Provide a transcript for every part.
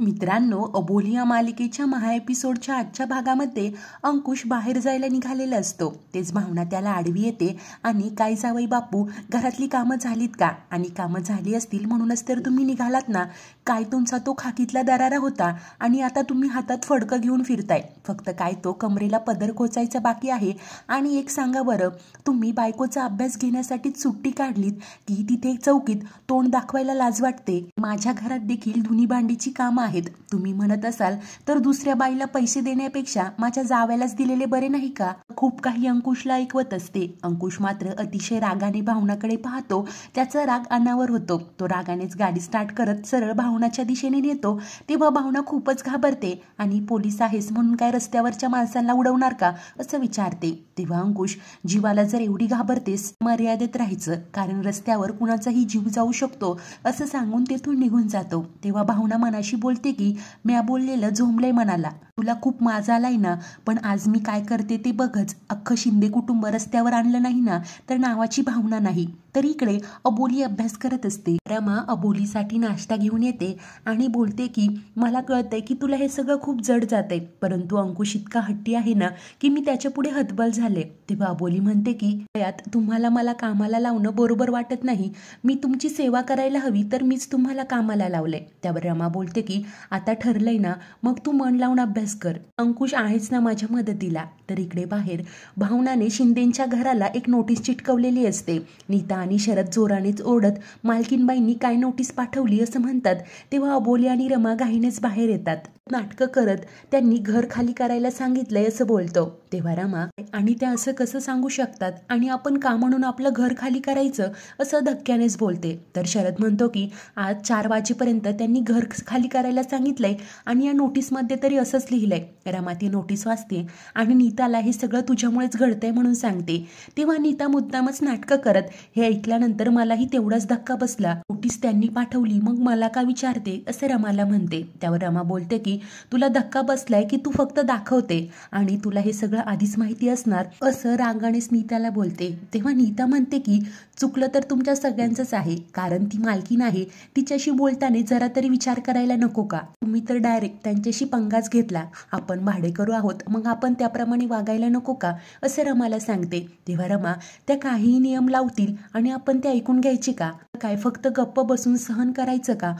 मित्रांनो या मालिकेच्या महाएपिसोडच्या आजच्या भागामध्ये अंकुश बाहेर जायला निघालेला असतो तेच भावना त्याला आडवी येते आणि काय जावई बापू घरातली कामं झालीत का आणि कामं झाली असतील म्हणूनच तर तुम्ही निघालात ना काय तुमचा तो खाकीतला दरारा होता आणि आता तुम्ही हातात फडकं घेऊन फिरताय फक्त काय तो कमरेला पदर खोचायचा बाकी आहे आणि एक सांगा बरं तुम्ही बायकोचा अभ्यास घेण्यासाठी सुट्टी काढलीत की तिथे चौकीत तोंड दाखवायला लाज वाटते माझ्या घरात देखील धुनी भांडीची कामं आहेत तुम्ही म्हणत असाल तर दुसऱ्या बाईला पैसे देण्यापेक्षा माझ्या जाव्यालाच दिलेले बरे नाही का खूप काही अंकुशला ऐकवत असते अंकुश मात्र अतिशय रागाने भावनाकडे पाहतो त्याचा राग अनावर होतो तो रागानेच गाडी स्टार्ट करत सरळ भावनाच्या दिशेने नेतो तेव्हा भावना खूपच घाबरते आणि पोलीस आहेस म्हणून काय रस्त्यावरच्या माणसांना उडवणार का असं विचारते तेव्हा अंकुश जीवाला जर एवढी घाबरतेस मर्यादेत राहायचं कारण रस्त्यावर कुणाचाही जीव जाऊ शकतो असं सांगून तेथून निघून जातो तेव्हा भावना मनाशी बोल बोलते की म्या बोललेलं झोंबलंय म्हणाला तुला खूप माझा आलाय ना पण आज मी काय करते ते बघच अख्खं शिंदे कुटुंब रस्त्यावर आणलं नाही ना तर नावाची भावना नाही तर इकडे अबोली अभ्यास करत असते रमा अबोलीसाठी नाश्ता घेऊन येते आणि बोलते की मला कळतंय की तुला हे सगळं खूप जड जाते परंतु अंकुश इतका हट्टी आहे ना की मी त्याच्या पुढे हतबल झाले तेव्हा अबोली म्हणते की यात तुम्हाला मला कामाला लावणं बरोबर वाटत नाही मी तुमची सेवा करायला हवी तर मीच तुम्हाला कामाला लावले त्यावर रमा बोलते की आता ठरलंय ना मग तू मन लावून अभ्यास कर अंकुश आहेच ना माझ्या मदतीला तर इकडे बाहेर भावनाने शिंदेंच्या घराला एक नोटीस चिटकवलेली असते नीता आणि शरद जोरानेच ओढत मालकीनबाईंनी काय नोटीस पाठवली असं म्हणतात तेव्हा अबोली आणि रमा घाईनेच बाहेर येतात नाटकं करत त्यांनी घर खाली करायला सांगितलंय असं बोलतो तेव्हा रामा आणि त्या असं कसं सांगू शकतात आणि आपण का म्हणून आपलं घर खाली करायचं असं धक्क्यानेच बोलते तर शरद म्हणतो की आज चार वाजेपर्यंत त्यांनी घर खाली करायला सांगितलंय आणि या नोटीसमध्ये तरी असंच लिहिलंय रामा ती नोटीस वाचते आणि नीताला हे सगळं तुझ्यामुळेच घडतंय म्हणून सांगते तेव्हा नीता मुद्दामच नाटकं करत हे ऐकल्यानंतर मलाही तेवढाच धक्का बसला नोटीस त्यांनी पाठवली मग मला का विचारते असं रमाला म्हणते त्यावर रमा बोलते की तुला धक्का बसलाय की तू फक्त दाखवते आणि तुला हे सगळं आधीच माहिती असणार असं रांगाने स्मिताला बोलते तेव्हा नीता म्हणते की चुकलं तर तुमच्या सगळ्यांचंच आहे कारण ती मालकी नाही तिच्याशी बोलताने जरा तरी विचार करायला नको का तुम्ही तर डायरेक्ट त्यांच्याशी पंगाच घेतला आपण भाडेकरू आहोत मग आपण त्याप्रमाणे वागायला नको का असं रमाला सांगते तेव्हा रमा त्या काहीही नियम लावतील आणि आपण ते ऐकून घ्यायचे का काय फक्त गप्प बसून सहन करायचं का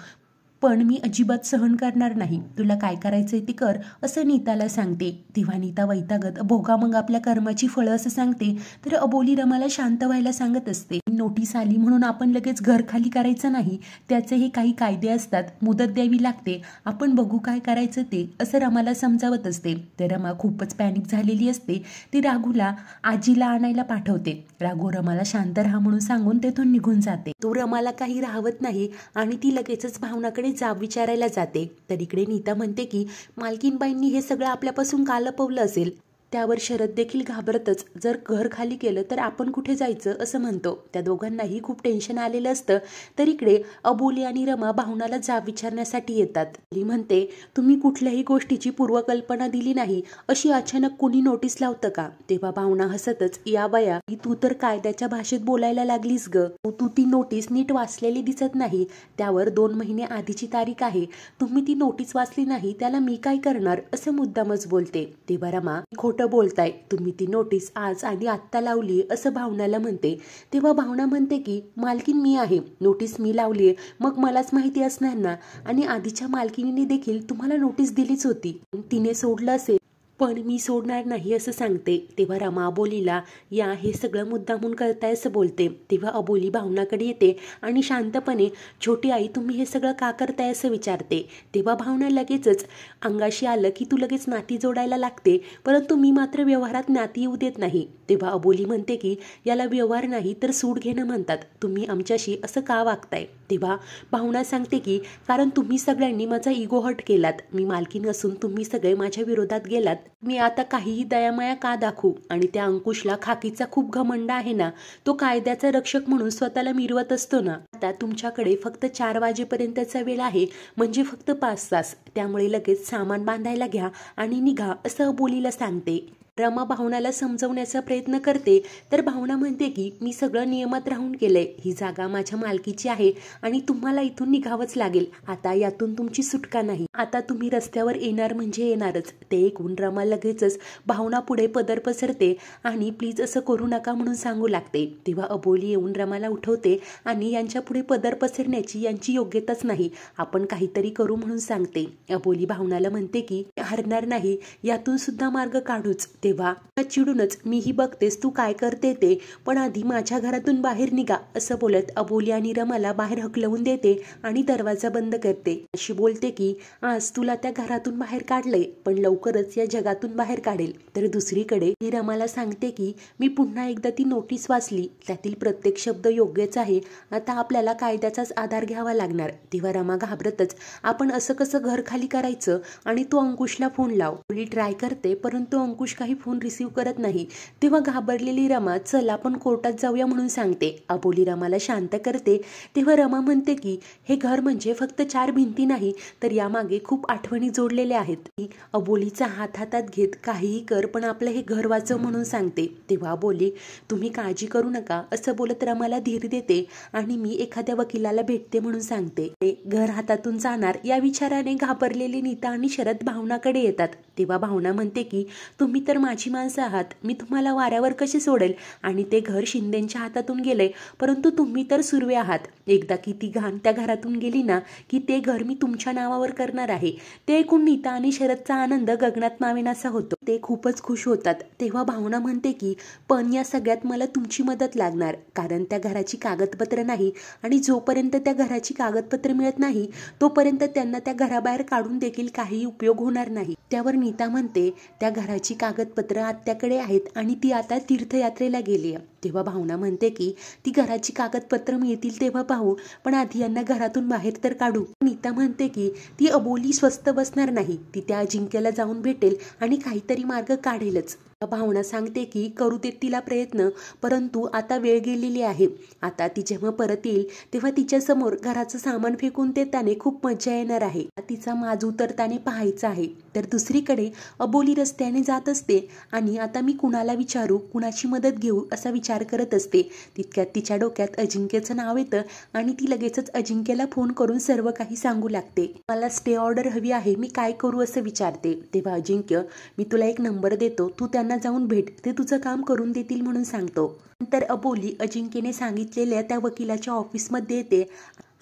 पण मी अजिबात सहन करणार नाही तुला काय करायचंय ते कर असं नीताला सांगते तेव्हा नीता वैतागत भोगा मग आपल्या कर्माची फळं असं सांगते तर अबोली रमाला शांत व्हायला सांगत असते नोटीस आली म्हणून आपण लगेच घर खाली करायचं नाही त्याचेही काही कायदे असतात मुदत द्यावी लागते आपण बघू काय करायचं ते असं रमाला समजावत असते तर रमा खूपच पॅनिक झालेली असते ती राघूला आजीला आणायला पाठवते राघू रमाला शांत राहा म्हणून सांगून तेथून निघून जाते तो रमाला काही राहत नाही आणि ती लगेचच भावनाकडे जाव जाब विचारायला जाते तर इकडे नीता म्हणते की मालकीनबाईंनी हे सगळं आपल्यापासून कालपवलं असेल त्यावर शरद देखील घाबरतच जर घर खाली केलं तर आपण कुठे जायचं असं म्हणतो त्या दोघांनाही खूप टेन्शन आलेलं असतं तर इकडे अबोली आणि रमा भावनाला जाब विचारण्यासाठी येतात म्हणते तुम्ही कुठल्याही गोष्टीची पूर्वकल्पना दिली नाही अशी अचानक कोणी नोटीस लावतं का तेव्हा भावना हसतच या बया तू तर कायद्याच्या भाषेत बोलायला लागलीस ग तू ती नोटीस नीट वाचलेली दिसत नाही त्यावर दोन महिने आधीची तारीख आहे तुम्ही ती नोटीस वाचली नाही त्याला मी काय करणार असं मुद्दामच बोलते तेव्हा रमा खोटं बोलताय तुम्ही ती नोटीस आज आणि आत्ता लावली असं भावनाला म्हणते तेव्हा भावना म्हणते की मालकीन मी आहे नोटीस मी लावली मग मलाच माहिती असणार ना आणि आधीच्या मालकिनीने देखील तुम्हाला नोटीस दिलीच होती तिने सोडलं असेल पण मी सोडणार नाही असं सांगते तेव्हा रमा अबोलीला या हे सगळं मुद्दामून करताय असं बोलते तेव्हा अबोली भावनाकडे येते आणि शांतपणे छोटी आई तुम्ही हे सगळं का करताय असं विचारते तेव्हा भावना लगेचच अंगाशी आलं की तू लगेच नाती जोडायला लागते परंतु मी मात्र व्यवहारात नाती येऊ देत नाही तेव्हा अबोली म्हणते की याला व्यवहार नाही तर सूट घेणं म्हणतात तुम्ही आमच्याशी असं का वागताय तेव्हा भावना सांगते की कारण तुम्ही सगळ्यांनी माझा इगो हट केलात मी मालकी नसून तुम्ही सगळे माझ्या विरोधात गेलात मी आता काहीही दयामया का दाखवू आणि त्या अंकुशला खाकीचा खूप घमंड आहे ना तो कायद्याचा रक्षक म्हणून स्वतःला मिरवत असतो ना आता तुमच्याकडे फक्त चार वाजेपर्यंतचा वेळ आहे म्हणजे फक्त पाच तास त्यामुळे लगेच सामान बांधायला घ्या आणि निघा असं बोलीला सांगते रमा भावनाला समजवण्याचा प्रयत्न करते तर भावना म्हणते की मी सगळं नियमात राहून गेलय ही जागा माझ्या मालकीची आहे आणि तुम्हाला इथून निघावंच लागेल आता यातून तुमची सुटका नाही आता तुम्ही रस्त्यावर येणार म्हणजे येणारच ते ऐकून रमा लगेचच भावना पुढे पदर पसरते आणि प्लीज असं करू नका म्हणून सांगू लागते तेव्हा अबोली येऊन रमाला उठवते आणि यांच्या पुढे पदर पसरण्याची यांची योग्यताच नाही आपण काहीतरी करू म्हणून सांगते अबोली भावनाला म्हणते की हरणार नाही यातून सुद्धा मार्ग काढूच तेव्हा चिडूनच मीही बघतेस तू काय करते ते पण आधी माझ्या घरातून बाहेर निघा असं बोलत अबोली आणि रमाला बाहेर हकलवून देते आणि दरवाजा बंद करते अशी बोलते की आज तुला त्या घरातून बाहेर काढलंय पण लवकरच या जगातून बाहेर काढेल तर दुसरीकडे ही रमाला सांगते की मी पुन्हा एकदा ती नोटीस वाचली त्यातील प्रत्येक शब्द योग्यच आहे आता आपल्याला कायद्याचाच आधार घ्यावा लागणार तेव्हा रमा घाबरतच आपण असं कसं घर खाली करायचं आणि तो अंकुशला फोन लाव ट्राय करते परंतु अंकुश काही फोन रिसीव्ह करत नाही तेव्हा घाबरलेली रमा चल आपण कोर्टात जाऊया म्हणून सांगते अबोली रमाला शांत करते तेव्हा रमा म्हणते की हे घर म्हणजे फक्त चार भिंती नाही तर यामागे खूप आठवणी जोडलेल्या आहेत अबोलीचा हात हातात घेत काहीही कर पण आपलं हे घर वाचव म्हणून सांगते तेव्हा बोली तुम्ही काळजी करू नका असं बोलत रमाला धीर देते आणि मी एखाद्या वकिलाला भेटते म्हणून सांगते घर हातातून जाणार या विचाराने घाबरलेली नीता आणि शरद भावनाकडे येतात तेव्हा भावना म्हणते की तुम्ही तर माझी माणसं आहात मी तुम्हाला वाऱ्यावर कसे सोडेल आणि ते घर शिंदेंच्या हातातून गेले परंतु तुम्ही तर सुरवे आहात एकदा की ती घाण त्या घरातून गेली ना की ते घर मी तुमच्या नावावर करणार आहे ते ऐकून नीता आणि शरदचा आनंद गगनात मावेनासा होतो ते खूपच खुश होतात तेव्हा भावना म्हणते की पण या सगळ्यात मला तुमची मदत लागणार कारण त्या घराची कागदपत्र नाही आणि जोपर्यंत त्या घराची कागदपत्र मिळत नाही तोपर्यंत त्यांना त्या घराबाहेर काढून देखील काही उपयोग होणार नाही त्यावर नीता म्हणते त्या घराची कागदपत्र आत्याकडे आहेत आणि ती आता तीर्थयात्रेला गेली आहे तेव्हा भावना म्हणते की ती घराची कागदपत्र मिळतील तेव्हा पाहू पण आधी यांना घरातून बाहेर तर काढू नीता म्हणते की ती अबोली स्वस्त बसणार नाही ती त्या अजिंक्यला जाऊन भेटेल आणि काहीतरी मार्ग काढेलच भावना सांगते की करू देत तिला प्रयत्न परंतु आता वेळ गेलेली आहे आता ती जेव्हा परत येईल तेव्हा तिच्या समोर घराचं सामान फेकून त्याने खूप मजा येणार आहे तिचा माज उतरताने पाहायचा आहे तर दुसरीकडे अबोली रस्त्याने जात असते आणि आता मी कुणाला विचारू कुणाची मदत घेऊ असा विचार करत असते तितक्यात तिच्या डोक्यात अजिंक्यचं नाव येतं आणि ती लगेचच अजिंक्यला फोन करून सर्व काही सांगू लागते मला स्टे ऑर्डर हवी आहे मी काय करू असं विचारते तेव्हा अजिंक्य मी तुला एक नंबर देतो तू त्या त्यांना जाऊन भेट ते तुझं काम करून देतील म्हणून सांगतो नंतर अबोली अजिंक्यने सांगितलेल्या त्या वकिलाच्या ऑफिसमध्ये येते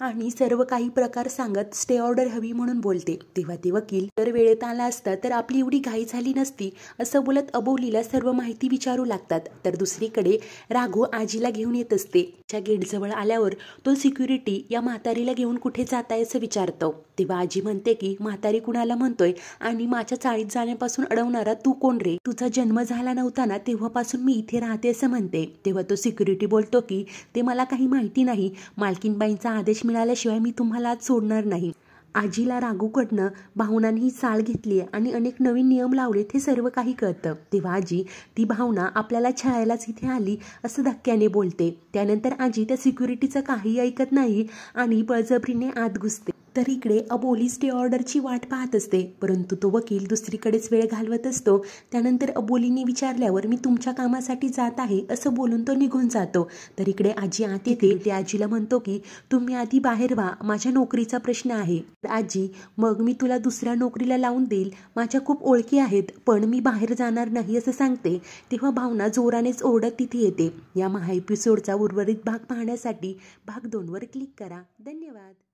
आणि सर्व काही प्रकार सांगत स्टे ऑर्डर हवी म्हणून बोलते तेव्हा ते वकील जर वेळेत आला असता तर आपली एवढी घाई झाली नसती असं बोलत अबोलीला सर्व माहिती विचारू लागतात तर दुसरीकडे राघो आजीला घेऊन येत असते त्या गेटजवळ आल्यावर तो सिक्युरिटी या म्हातारीला घेऊन कुठे जात आहे असं विचारतो तेव्हा आजी म्हणते की म्हातारी कुणाला म्हणतोय आणि माझ्या चाळीत जाण्यापासून अडवणारा तू कोण रे तुझा जन्म झाला नव्हता ना तेव्हापासून मी इथे राहते असं म्हणते तेव्हा तो सिक्युरिटी बोलतो की ते मला काही माहिती नाही मालकीनबाईंचा आदेश मिळाल्याशिवाय मी तुम्हाला सोडणार नाही आजीला रागूकडनं भावनांनी चाळ घेतली आणि अनेक नवीन नियम लावले हे सर्व काही कळतं तेव्हा आजी ती भावना आपल्याला छळायलाच इथे आली असं धक्क्याने बोलते त्यानंतर आजी त्या सिक्युरिटीचं काही ऐकत नाही आणि बळजबरीने आत घुसते तर इकडे अबोली स्टे ऑर्डरची वाट पाहत असते परंतु तो वकील दुसरीकडेच वेळ घालवत असतो त्यानंतर अबोलीने विचारल्यावर मी तुमच्या कामासाठी जात आहे असं बोलून तो निघून जातो तर इकडे आजी आत येते ते आजीला म्हणतो की तुम्ही आधी बाहेर व्हा माझ्या नोकरीचा प्रश्न आहे आजी मग मी तुला दुसऱ्या नोकरीला लावून देईल माझ्या खूप ओळखी आहेत पण मी बाहेर जाणार नाही असं सांगते तेव्हा भावना जोरानेच ओरडत तिथे येते या महा एपिसोडचा उर्वरित भाग पाहण्यासाठी भाग दोनवर क्लिक करा धन्यवाद